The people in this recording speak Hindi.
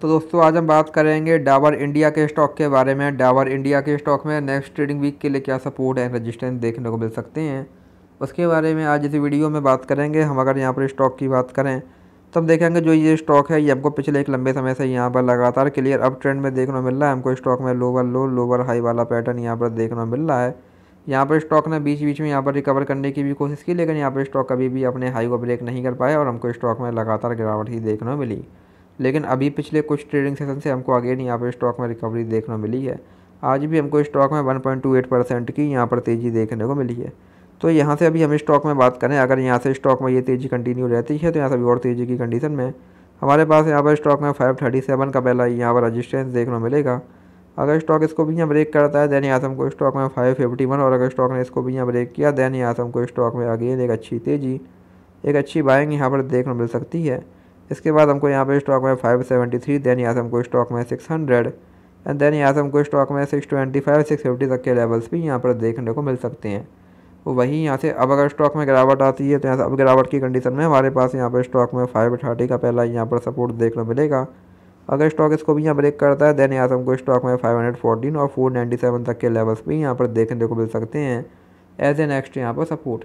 तो दोस्तों आज हम बात करेंगे डाबर इंडिया के स्टॉक के बारे में डाबर इंडिया के स्टॉक में नेक्स्ट ट्रेडिंग वीक के लिए क्या सपोर्ट एंड रजिस्टेंस देखने को मिल सकते हैं उसके बारे में आज इस वीडियो में बात करेंगे हम अगर यहाँ पर स्टॉक की बात करें तो हम देखेंगे जो ये स्टॉक है ये हमको पिछले एक लंबे समय से यहाँ पर लगातार क्लियर अप ट्रेंड में देखने को मिल रहा है हमको स्टॉक में लोअर लो लोअर हाई वाला पैटर्न यहाँ पर देखने को मिल रहा है यहाँ पर स्टॉक ने बीच बीच में यहाँ पर रिकवर करने की भी कोशिश की लेकिन यहाँ पर स्टॉक कभी भी अपने हाई को ब्रेक नहीं कर पाया और हमको स्टॉक में लगातार गिरावट ही देखने को मिली लेकिन अभी पिछले कुछ ट्रेडिंग सेशन से हमको अगेन यहाँ पर स्टॉक में रिकवरी देखने मिली है आज भी हमको स्टॉक में एट परसेंट की यहाँ पर तेज़ी देखने को मिली है तो यहाँ से अभी हम स्टॉक में बात करें अगर यहाँ से स्टॉक में ये तेज़ी कंटिन्यू रहती है तो यहाँ से अभी और तेज़ी की कंडीशन में हमारे पास यहाँ पर स्टॉक में फाइव थर्टी सेवन का पहला यहाँ पर रजिस्टेंस देखने मिलेगा अगर स्टॉक इसको भी यहाँ ब्रेक करता है दैन यहाँ से हमको स्टॉक में फाइव फिफ्टी वन और अगर स्टॉक ने इसको भी यहाँ ब्रेक किया दैन यहाँ से हमको स्टॉक में अगेन एक अच्छी तेज़ी एक अच्छी बाइंग यहाँ पर देखने मिल सकती है इसके बाद हमको यहाँ पे स्टॉक में 573 देन यहाँ से हमको स्टॉक में 600 एंड देन यहाँ से हमको स्टॉक में 625 650 तक के लेवल्स भी यहाँ पर देखने को मिल सकते हैं तो वहीं यहाँ से अब अगर स्टॉक में गिरावट आती है तो यहाँ से अब गिरावट की कंडीशन में हमारे पास यहाँ पर स्टॉक में फाइव थर्टी का पहला यहाँ पर सपोर्ट देखने मिलेगा अगर स्टॉक इसको भी यहाँ ब्रेक करता है देन यहाँ से हमको स्टॉक में फाइव और फोर तक के लेवल्स भी यहाँ पर देखने को मिल सकते हैं एज ए नेक्स्ट यहाँ पर सपोर्ट